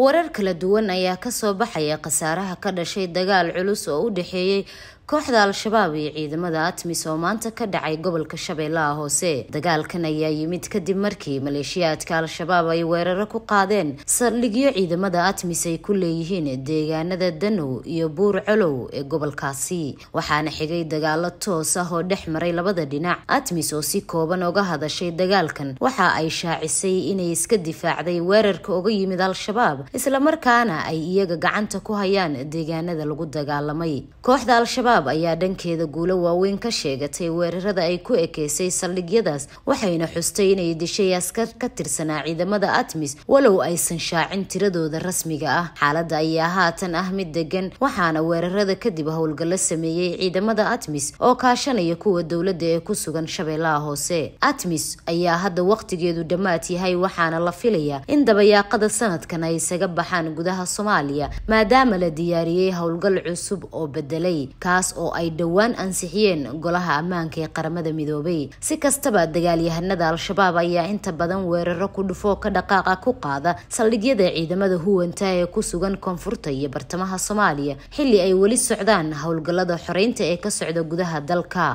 warar kala duwan ayaa kasoo baxaya khasaaraha ka dhashay dagaal culus oo u dhexeeyey kooxda al-shabaab iyo ciidamada atmis oo maanta ka dhacay gobolka shabeellaha hoose dagaalkan ayaa yimid kadib markii maleeshiyaadka al-shabaab ay weeraro ku qaadeen saldhigyo ciidamada atmis ay ku leeyihiin deegaanada danow iyo buur colow ee gobolkaasi waxaana xigay dagaalo toos ah oo dhex maray labada dhinac atmis oo si kooban oga hadashay dagaalkan waxa ay shaacisay inay iska difaacday weerarka uga yimid al-shabaab islamarkaana ay iyaga gacanta ku hayaan deegaanada lagu dagaalamay kooxda al-shabaab shabaab ayaa dhankeeda guulo waaweyn ka sheegatay weerarada ay ku ekeysay saldhigyadaas waxayna xustay inay dishay askar ka tirsanaa ciidamada atmis walow aysan shaacin tiradooda rasmiga ah xaaladda ayaa haatan ah mid degan waxaana weerarada kadib howlgallo sameeyey ciidamada atmis oo kaashanaya kuwa dowladda ee ku sugan shabeellaha hoose atmis ayaa hadda wakhtigeedu dhammaad yahay waxaana la filayaa in dabayaaqada sanadkan ay isaga baxaan gudaha soomaaliya maadaama la diyaariyey howlgal cusub oo bedelay kaas oo ay dhowaan ansixiyeen golaha ammaanka ee qaramada midoobay si kastaba dagaalyahanada al-shabaab ayaa inta badan weeraro ku dhufoo ka dhaqaaqa ku qaada saldhigyada ciidamada huwanta ee ku sugan koonfurta iyo bartamaha soomaaliya xilli ay weli socdaan howlgallada xoreynta ee ka socda gudaha dalka